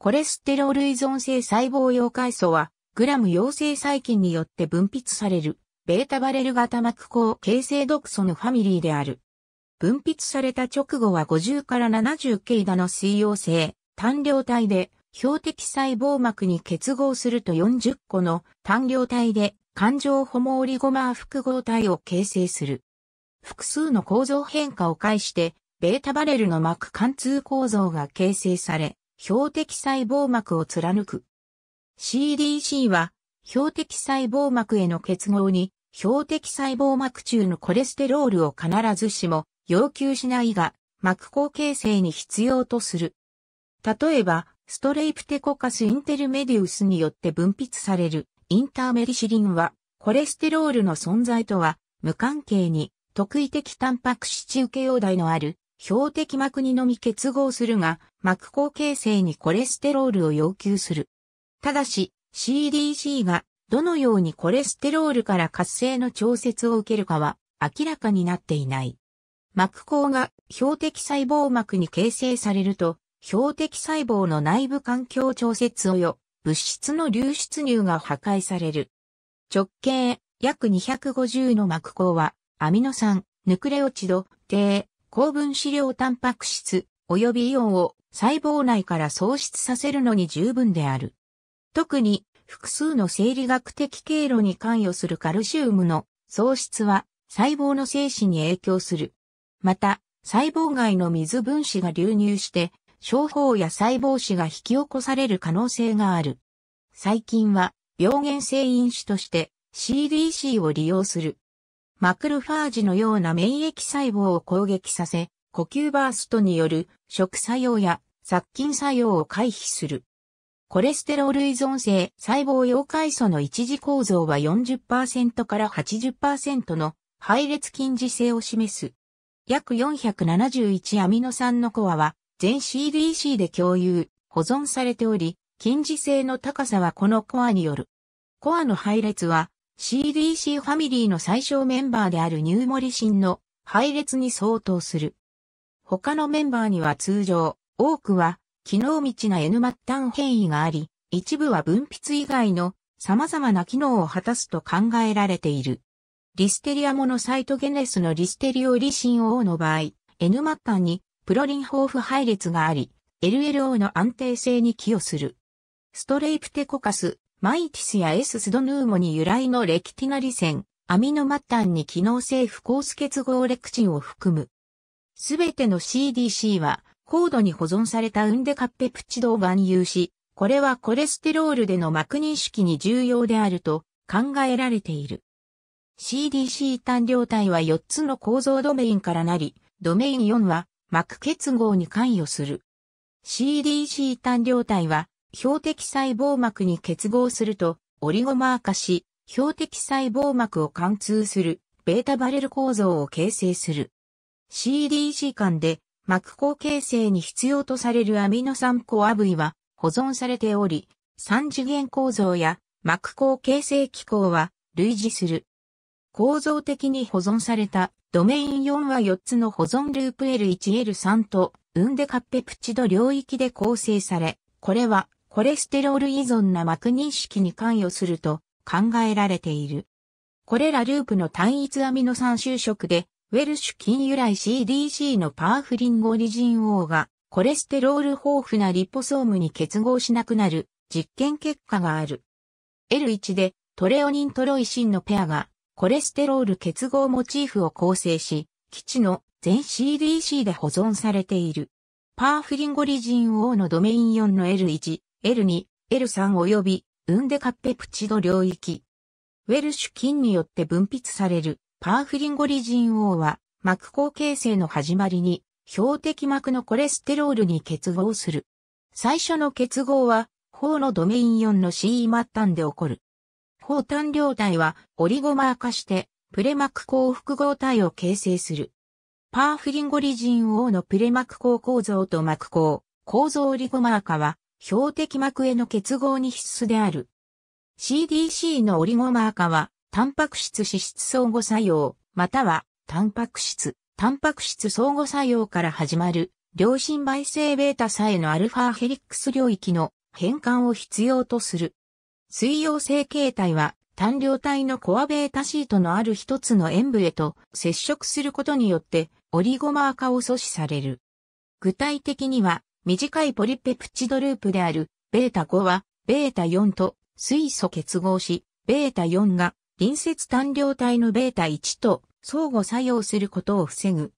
コレステロール依存性細胞溶解素は、グラム陽性細菌によって分泌される、ベータバレル型膜抗形成毒素のファミリーである。分泌された直後は50から70ケイダの水溶性、単量体で、標的細胞膜に結合すると40個の単量体で、環状ホモオリゴマー複合体を形成する。複数の構造変化を介して、ベータバレルの膜貫通構造が形成され、標的細胞膜を貫く。CDC は、標的細胞膜への結合に、標的細胞膜中のコレステロールを必ずしも要求しないが、膜構形成に必要とする。例えば、ストレイプテコカスインテルメディウスによって分泌されるインターメリシリンは、コレステロールの存在とは無関係に特異的タンパク質受け容体のある標的膜にのみ結合するが、膜口形成にコレステロールを要求する。ただし、CDC がどのようにコレステロールから活性の調節を受けるかは明らかになっていない。膜口が標的細胞膜に形成されると、標的細胞の内部環境調節及物質の流出入が破壊される。直径約250の膜口は、アミノ酸、ヌクレオチド、低、高分子量タンパク質及びイオンを細胞内から喪失させるのに十分である。特に複数の生理学的経路に関与するカルシウムの喪失は細胞の精子に影響する。また、細胞外の水分子が流入して、小胞や細胞子が引き起こされる可能性がある。最近は病原性因子として CDC を利用する。マクロファージのような免疫細胞を攻撃させ、呼吸バーストによる食作用や殺菌作用を回避する。コレステロール依存性細胞溶解素の一時構造は40%から80%の配列禁止性を示す。約471アミノ酸のコアは全 CDC で共有、保存されており、禁止性の高さはこのコアによる。コアの配列は CDC ファミリーの最小メンバーであるニューモリシンの配列に相当する。他のメンバーには通常、多くは、機能道な N 末端変異があり、一部は分泌以外の様々な機能を果たすと考えられている。リステリアモノサイトゲネスのリステリオリシン O の場合、N 末端にプロリン豊富配列があり、LLO の安定性に寄与する。ストレイプテコカス、マイティスやエススドヌーモに由来のレキティナリセン、アミノ末端に機能性不交付ス結合レクチンを含む。すべての CDC は、高度に保存されたウンデカッペプチドを含有し、これはコレステロールでの膜認識に重要であると考えられている。CDC 単量体は4つの構造ドメインからなり、ドメイン4は膜結合に関与する。CDC 単量体は標的細胞膜に結合すると、オリゴマー化し、標的細胞膜を貫通する、ベータバレル構造を形成する。c d c 間で、膜構形成に必要とされるアミノ酸コアイは保存されており、三次元構造や膜構形成機構は類似する。構造的に保存されたドメイン4は4つの保存ループ L1L3 とウンデカッペプチド領域で構成され、これはコレステロール依存な膜認識に関与すると考えられている。これらループの単一アミノ酸就職で、ウェルシュ菌由来 CDC のパーフリンゴリジン O がコレステロール豊富なリポソームに結合しなくなる実験結果がある。L1 でトレオニントロイシンのペアがコレステロール結合モチーフを構成し、基地の全 CDC で保存されている。パーフリンゴリジン O のドメイン4の L1、L2、L3 及び、ウンデカッペプチド領域。ウェルシュ菌によって分泌されるパーフリンゴリジン王は膜口形成の始まりに標的膜のコレステロールに結合する。最初の結合は、方のドメイン4の CE 末端で起こる。方端量体はオリゴマー化してプレ膜口複合体を形成する。パーフリンゴリジン王のプレ膜口構造と膜口、構造オリゴマー化は標的膜への結合に必須である。CDC のオリゴマー化は、タンパク質脂質相互作用、または、タンパク質、タンパク質相互作用から始まる、良心媒性ベータさえのアルファヘリックス領域の変換を必要とする。水溶性形態は、単量体のコアベータシートのある一つの塩分へと接触することによって、オリゴマー化を阻止される。具体的には、短いポリペプチドループである、ベータ5は、ベータ4と水素結合し、ベータ4が隣接単量体のベータ1と相互作用することを防ぐ。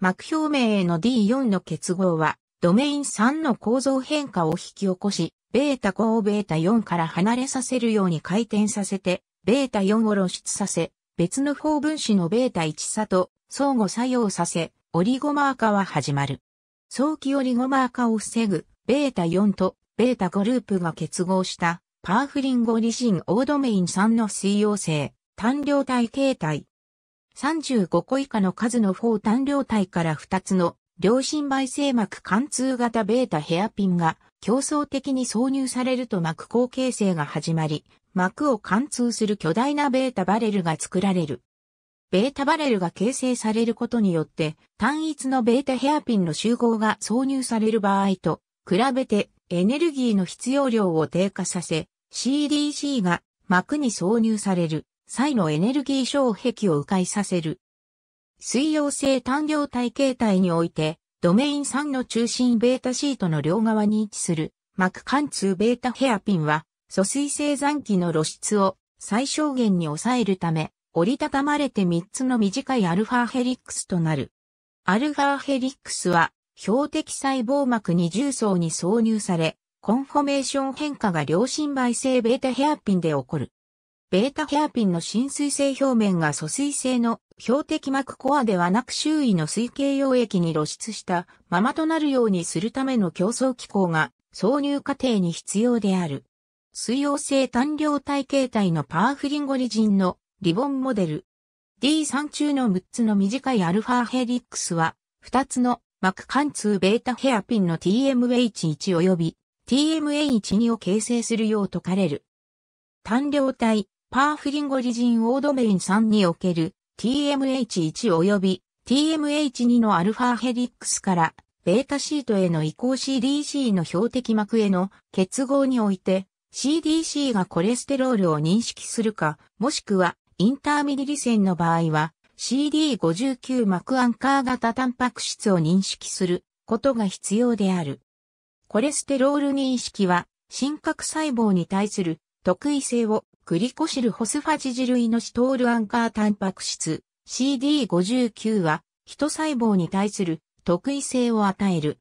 膜表面への D4 の結合は、ドメイン3の構造変化を引き起こし、ベータ5をベータ4から離れさせるように回転させて、ベータ4を露出させ、別の方分子のベータ1差と相互作用させ、オリゴマー化は始まる。早期オリゴマー化を防ぐ、ベータ4とベータ5ループが結合したパーフリンゴリシンオードメイン3の水溶性、単量体形態。35個以下の数の4単量体から2つの良心媒性膜貫通型ベータヘアピンが競争的に挿入されると膜口形成が始まり、膜を貫通する巨大なベータバレルが作られる。ベータバレルが形成されることによって、単一のベータヘアピンの集合が挿入される場合と、比べてエネルギーの必要量を低下させ、CDC が膜に挿入される際のエネルギー障壁を迂回させる。水溶性単量体形態において、ドメイン3の中心ベータシートの両側に位置する膜貫通ベータヘアピンは、疎水性残機の露出を最小限に抑えるため、折りたたまれて3つの短いアルファヘリックスとなる。アルファヘリックスは、標的細胞膜二重層に挿入され、コンフォメーション変化が良心媒性ベータヘアピンで起こる。ベータヘアピンの浸水性表面が疎水性の標的膜コアではなく周囲の水形溶液に露出したままとなるようにするための競争機構が挿入過程に必要である。水溶性単量体形態のパーフリンゴリジンのリボンモデル。D3 中の6つの短いアルファヘリックスは、2つの膜貫通ベータヘアピンの TMH1 及び TMH2 を形成するよう解かれる。単量体、パーフリンゴリジンオードメイン3における TMH1 及び TMH2 のアルファヘリックスからベータシートへの移行 CDC の標的膜への結合において CDC がコレステロールを認識するか、もしくはインターミリリ線の場合は CD59 膜アンカー型タンパク質を認識することが必要である。コレステロール認識は、真核細胞に対する特異性をグリコシルホスファジジルイノシトールアンカータンパク質 CD59 は、人細胞に対する特異性を与える。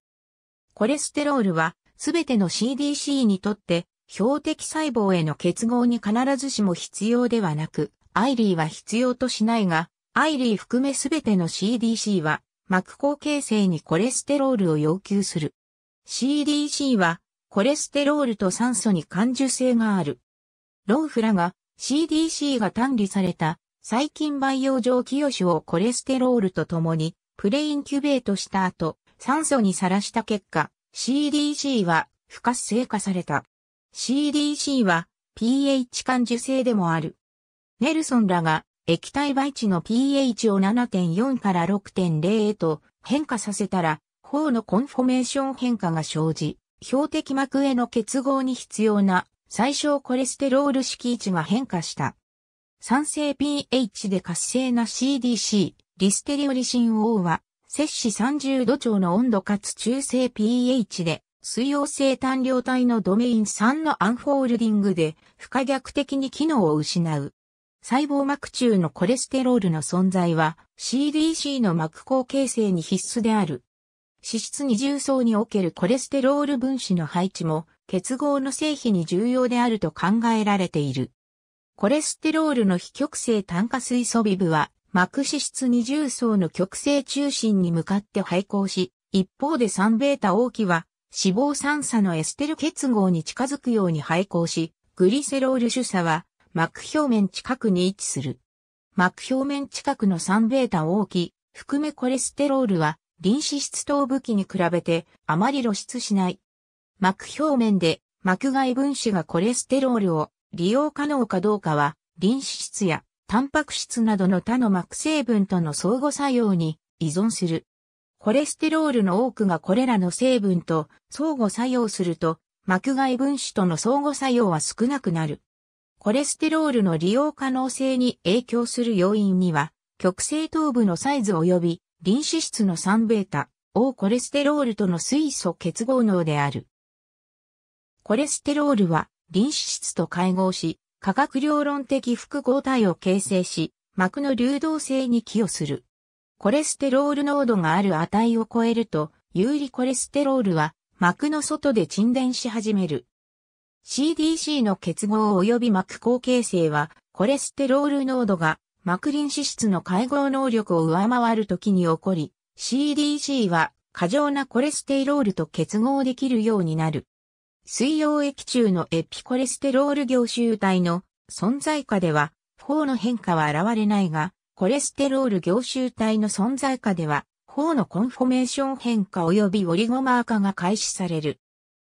コレステロールは、すべての CDC にとって、標的細胞への結合に必ずしも必要ではなく、アイリーは必要としないが、アイリー含めすべての CDC は、膜口形成にコレステロールを要求する。CDC は、コレステロールと酸素に感受性がある。ローフラが CDC が単理された細菌培養上器与種をコレステロールと共にプレインキュベートした後、酸素にさらした結果、CDC は不活性化された。CDC は pH 感受性でもある。ネルソンらが液体媒地の pH を7.4から6.0へと変化させたら、方のコンフォメーション変化が生じ、標的膜への結合に必要な最小コレステロール式位置が変化した。酸性 pH で活性な CDC、リステリオリシン O は、摂氏30度超の温度かつ中性 pH で、水溶性単量体のドメイン3のアンフォールディングで、不可逆的に機能を失う。細胞膜中のコレステロールの存在は CDC の膜口形成に必須である。脂質二重層におけるコレステロール分子の配置も結合の成否に重要であると考えられている。コレステロールの非極性炭化水素ビブは膜脂質二重層の極性中心に向かって配行し、一方で 3β 大きは脂肪酸鎖のエステル結合に近づくように配行し、グリセロール主鎖は膜表面近くに位置する。膜表面近くの 3β 大き、含めコレステロールは、臨脂質等武器に比べてあまり露出しない。膜表面で膜外分子がコレステロールを利用可能かどうかは、臨脂質やタンパク質などの他の膜成分との相互作用に依存する。コレステロールの多くがこれらの成分と相互作用すると、膜外分子との相互作用は少なくなる。コレステロールの利用可能性に影響する要因には、極性頭部のサイズ及び、臨脂質の 3β、O コレステロールとの水素結合能である。コレステロールは、臨脂質と会合し、化学量論的複合体を形成し、膜の流動性に寄与する。コレステロール濃度がある値を超えると、有利コレステロールは膜の外で沈殿し始める。CDC の結合及び膜後形成は、コレステロール濃度が膜リン脂質の解合能力を上回るときに起こり、CDC は過剰なコレステロールと結合できるようになる。水溶液中のエピコレステロール凝集体の存在下では、法の変化は現れないが、コレステロール凝集体の存在下では、法のコンフォメーション変化及びオリゴマー化が開始される。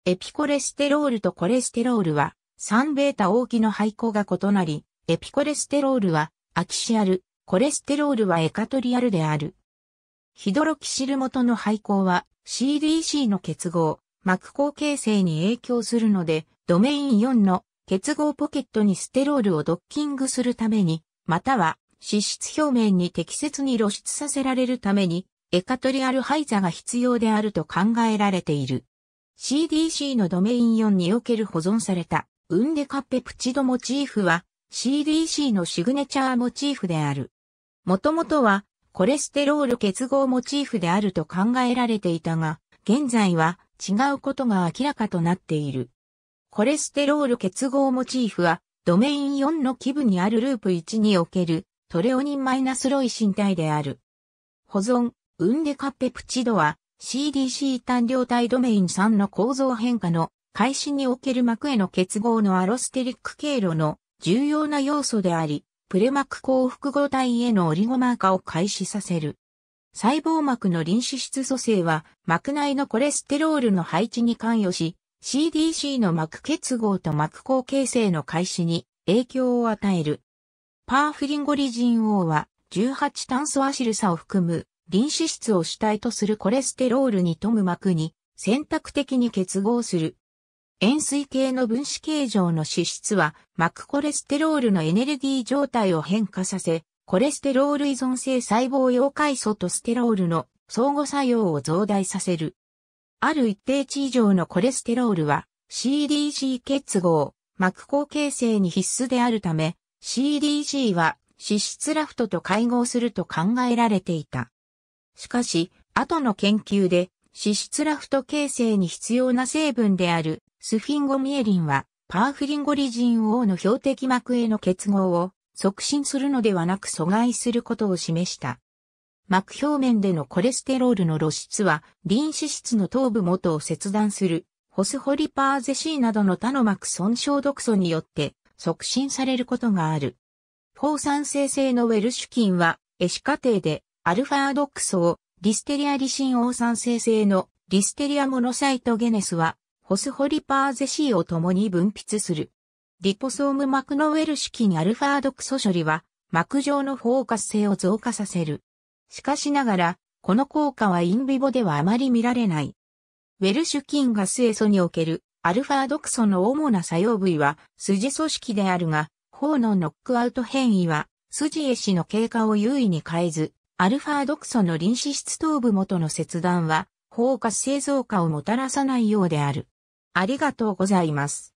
エピコレステロールとコレステロールは、三ベータ大きの配合が異なり、エピコレステロールはアキシアル、コレステロールはエカトリアルである。ヒドロキシル元の配合は CDC の結合、膜口形成に影響するので、ドメイン4の結合ポケットにステロールをドッキングするために、または脂質表面に適切に露出させられるために、エカトリアル配座が必要であると考えられている。CDC のドメイン4における保存された、ウンデカッペプチドモチーフは、CDC のシグネチャーモチーフである。もともとは、コレステロール結合モチーフであると考えられていたが、現在は違うことが明らかとなっている。コレステロール結合モチーフは、ドメイン4の基部にあるループ1におけるトレオニンマイナスロイ身体である。保存、ウンデカッペプチドは、CDC 単量体ドメイン3の構造変化の開始における膜への結合のアロステリック経路の重要な要素であり、プレ膜幸複合体へのオリゴマーカを開始させる。細胞膜の臨脂質組成は膜内のコレステロールの配置に関与し、CDC の膜結合と膜光形成の開始に影響を与える。パーフリンゴリジン王は18炭素アシルサを含む臨脂質を主体とするコレステロールに富む膜に選択的に結合する。塩水系の分子形状の脂質は膜コレステロールのエネルギー状態を変化させ、コレステロール依存性細胞溶解素とステロールの相互作用を増大させる。ある一定値以上のコレステロールは CDC 結合、膜後形成に必須であるため、CDC は脂質ラフトと会合すると考えられていた。しかし、後の研究で、脂質ラフト形成に必要な成分であるスフィンゴミエリンはパーフリンゴリジン O の標的膜への結合を促進するのではなく阻害することを示した。膜表面でのコレステロールの露出は、リン脂質の頭部元を切断する、ホスホリパーゼーなどの他の膜損傷毒素によって促進されることがある。放酸性性のウェルシュ菌は、エシ過程でアルファードックソをリステリアリシンオウ酸生成のリステリアモノサイトゲネスは、ホスホリパーゼーを共に分泌する。リポソーム膜のウェル式にアルファードクソ処理は、膜上のフォーカス性を増加させる。しかしながら、この効果はインビボではあまり見られない。ウェルシュ菌がスエソにおけるアルファードクソの主な作用部位は筋組織であるが、法のノックアウト変異は筋エシの経過を優位に変えず、アルファ毒素の臨死室頭部元の切断は、放火製造化をもたらさないようである。ありがとうございます。